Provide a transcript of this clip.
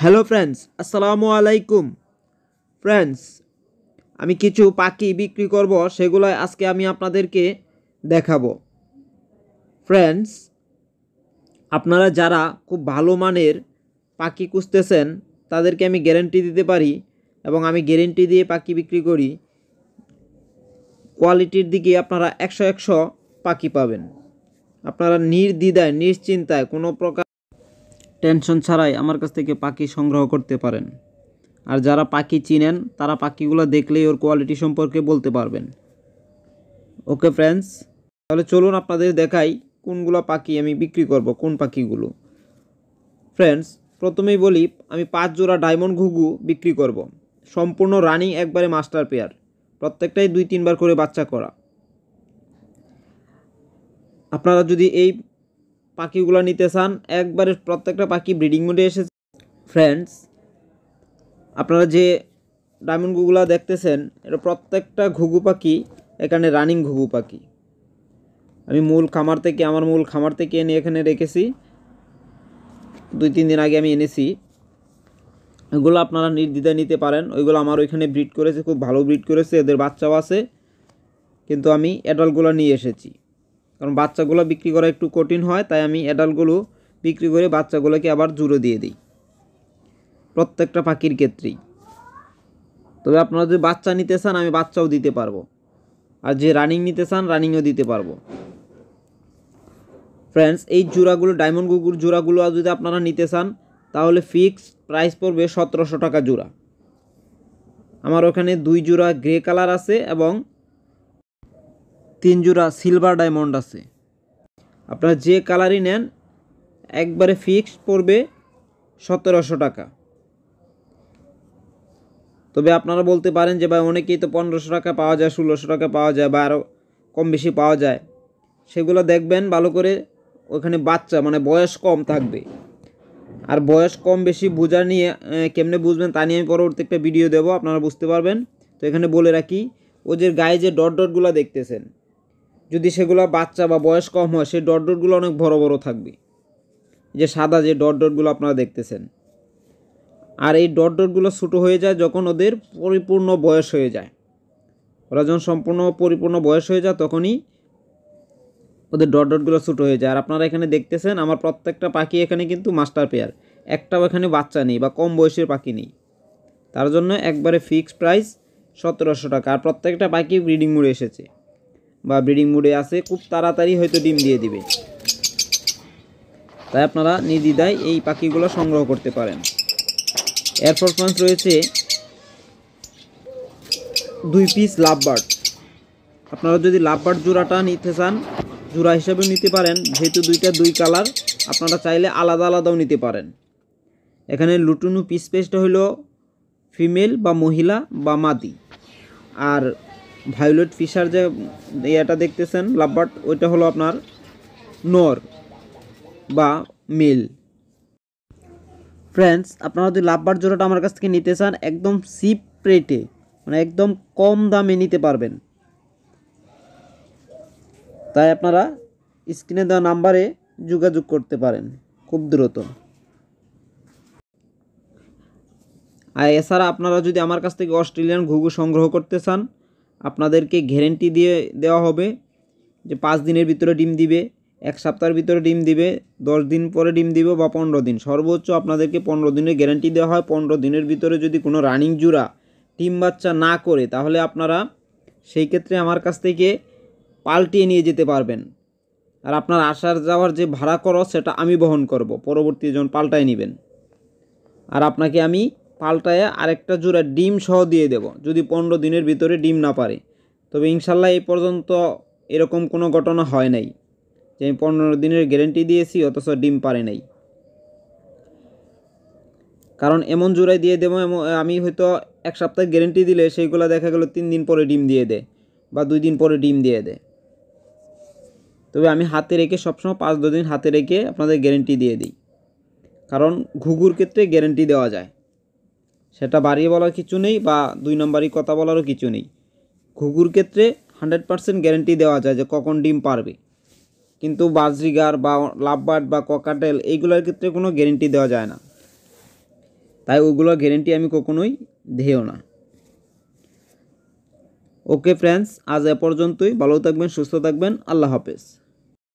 Hello friends আসসালামু আলাইকুম friends আমি কিছু পাখি বিক্রি করব সেগুলো আজকে আমি আপনাদেরকে দেখাবো ফ্রেন্ডস আপনারা যারা খুব ভালো মানের পাখি খুঁজতেছেন তাদেরকে আমি গ্যারেন্টি দিতে পারি এবং আমি গ্যারেন্টি দিয়ে পাখি বিক্রি করি কোয়ালিটির দিকে আপনারা একশো একশো পাখি পাবেন আপনারা নির্দ্বিধায় নিশ্চিন্তায় কোনো প্রকার টেনশন ছাড়াই আমার কাছ থেকে পাখি সংগ্রহ করতে পারেন আর যারা পাখি চিনেন তারা পাখিগুলো দেখলেই ওর কোয়ালিটি সম্পর্কে বলতে পারবেন ওকে ফ্রেন্ডস তাহলে চলুন আপনাদের দেখাই কোনগুলো পাখি আমি বিক্রি করব কোন পাখিগুলো ফ্রেন্ডস প্রথমেই বলি আমি পাঁচ জোড়া ডায়মন্ড ঘুঘু বিক্রি করব। সম্পূর্ণ রানিং একবারে মাস্টার পেয়ার প্রত্যেকটাই দুই তিনবার করে বাচ্চা করা আপনারা যদি এই পাখিগুলো নিতে চান একবারে প্রত্যেকটা পাখি ব্রিডিং মোডে এসেছে ফ্রেন্ডস আপনারা যে ডায়মন্ড ঘুগুলো দেখতেছেন এটা প্রত্যেকটা ঘুঘু পাখি এখানে রানিং ঘুঘু পাখি আমি মূল খামার থেকে আমার মূল খামার থেকে এনে এখানে রেখেছি দুই তিন দিন আগে আমি এনেছি এগুলো আপনারা নির্দ্বিধায় নিতে পারেন ওইগুলো আমার ওইখানে ব্রিড করেছে খুব ভালো ব্রিড করেছে এদের বাচ্চাও আছে কিন্তু আমি অ্যাডাল্টগুলো নিয়ে এসেছি কারণ বাচ্চাগুলো বিক্রি করা একটু কঠিন হয় তাই আমি অ্যাডাল্টগুলো বিক্রি করে বাচ্চাগুলোকে আবার জুড়ে দিয়ে দিই প্রত্যেকটা পাখির ক্ষেত্রেই তবে আপনারা যদি বাচ্চা নিতে চান আমি বাচ্চাও দিতে পারবো আর যে রানিং নিতে চান রানিংও দিতে পারবো ফ্রেন্ডস এই জোড়াগুলো ডায়মন্ড গুগুর জোড়াগুলো যদি আপনারা নিতে চান তাহলে ফিক্সড প্রাইস পড়বে সতেরোশো টাকা জোড়া আমার ওখানে দুই জোড়া গ্রে কালার আছে এবং তিন জোড়া সিলভার ডায়মন্ড আছে আপনারা যে কালারই নেন একবারে ফিক্সড পড়বে সতেরোশো টাকা তবে আপনারা বলতে পারেন যে ভাই অনেকেই তো পনেরোশো টাকা পাওয়া যায় ষোলোশো টাকা পাওয়া যায় বা আরও কম বেশি পাওয়া যায় সেগুলো দেখবেন ভালো করে ওখানে বাচ্চা মানে বয়স কম থাকবে আর বয়স কম বেশি বোঝা নিয়ে কেমনে বুঝবেন তা নিয়ে আমি পরবর্তী একটা ভিডিও দেবো আপনারা বুঝতে পারবেন তো এখানে বলে রাখি ও যে গায়ে যে ডট ডটগুলো দেখতেছেন যদি সেগুলো বাচ্চা বা বয়স কম হয় সেই ডট ডটগুলো অনেক বড় বড় থাকবে যে সাদা যে ডট ডটগুলো আপনারা দেখতেছেন আর এই ডট ডটগুলো ছোটো হয়ে যায় যখন ওদের পরিপূর্ণ বয়স হয়ে যায় ওরা যখন সম্পূর্ণ পরিপূর্ণ বয়স হয়ে যায় তখনই ওদের ডট ডটগুলো ছোটো হয়ে যায় আর আপনারা এখানে দেখতেছেন আমার প্রত্যেকটা পাখি এখানে কিন্তু মাস্টার পেয়ার একটাও এখানে বাচ্চা নেই বা কম বয়সের পাখি নেই তার জন্য একবারে ফিক্সড প্রাইস সতেরোশো টাকা আর প্রত্যেকটা পাখি ব্রিডিং মোড়ে এসেছে বা ব্রিডিং মুডে আছে খুব তাড়াতাড়ি হয়তো ডিম দিয়ে দিবে তাই আপনারা নির্দ্বিধায় এই পাখিগুলো সংগ্রহ করতে পারেন এর পারফরমেন্স রয়েছে দুই পিস লাভ বার্ড আপনারা যদি লাভ বার্ড জোড়াটা নিতে চান জোড়া হিসাবে নিতে পারেন যেহেতু দুইটা দুই কালার আপনারা চাইলে আলাদা আলাদাও নিতে পারেন এখানে লুটুনু পিস পেস্ট হইল ফিমেল বা মহিলা বা মাদি আর ভায়োলেট ফিশার যে ইয়াটা দেখতেছেন লাভবার্ট ওইটা হলো আপনার নর বা মিল ফ্রেন্ডস আপনারা যদি লাভবার্ট জোড়াটা আমার কাছ থেকে নিতে চান একদম সিপ রেটে মানে একদম কম দামে নিতে পারবেন তাই আপনারা স্ক্রিনে দেওয়া নাম্বারে যোগাযোগ করতে পারেন খুব দ্রুত আর এছাড়া আপনারা যদি আমার কাছ থেকে অস্ট্রেলিয়ান ঘুঘু সংগ্রহ করতে চান আপনাদেরকে গ্যারেন্টি দিয়ে দেওয়া হবে যে পাঁচ দিনের ভিতরে ডিম দিবে এক সপ্তাহের ভিতরে ডিম দিবে দশ দিন পরে ডিম দিবে বা পনেরো দিন সর্বোচ্চ আপনাদেরকে পনেরো দিনের গ্যারেন্টি দেওয়া হয় পনেরো দিনের ভিতরে যদি কোনো রানিং জুরা ডিম বাচ্চা না করে তাহলে আপনারা সেই ক্ষেত্রে আমার কাছ থেকে পাল্টিয়ে নিয়ে যেতে পারবেন আর আপনার আসার যাওয়ার যে ভাড়া করো সেটা আমি বহন করব পরবর্তী জন পাল্টায় নেবেন আর আপনাকে আমি পাল্টায় আরেকটা জোড়া ডিম সহ দিয়ে দেব যদি পনেরো দিনের ভিতরে ডিম না পারে তবে ইনশাল্লাহ এই পর্যন্ত এরকম কোনো ঘটনা হয় নাই যে আমি পনেরো দিনের গ্যারেন্টি দিয়েছি অথচ ডিম পারে নাই কারণ এমন জোড়ায় দিয়ে দেবো এমন আমি হয়তো এক সপ্তাহ গ্যারেন্টি দিলে সেইগুলো দেখা গেলো তিন দিন পরে ডিম দিয়ে দেয় বা দুই দিন পরে ডিম দিয়ে দেয় তবে আমি হাতে রেখে সবসময় পাঁচ দশ দিন হাতে রেখে আপনাদের গ্যারেন্টি দিয়ে দিই কারণ ঘুঘুর ক্ষেত্রে গ্যারেন্টি দেওয়া যায় সেটা বাড়িয়ে বলার কিছু নেই বা দুই নম্বরই কথা বলারও কিছু নেই ঘুঘুর ক্ষেত্রে হান্ড্রেড পারসেন্ট গ্যারেন্টি দেওয়া যায় যে কখন ডিম পারবে কিন্তু বাজরিগার বা লাভবার্ড বা ককাটেল এইগুলোর ক্ষেত্রে কোনো গ্যারেন্টি দেওয়া যায় না তাই ওইগুলোর গ্যারেন্টি আমি কখনোই দেও না ওকে ফ্রেন্ডস আজ এ পর্যন্তই ভালো থাকবেন সুস্থ থাকবেন আল্লাহ হাফেজ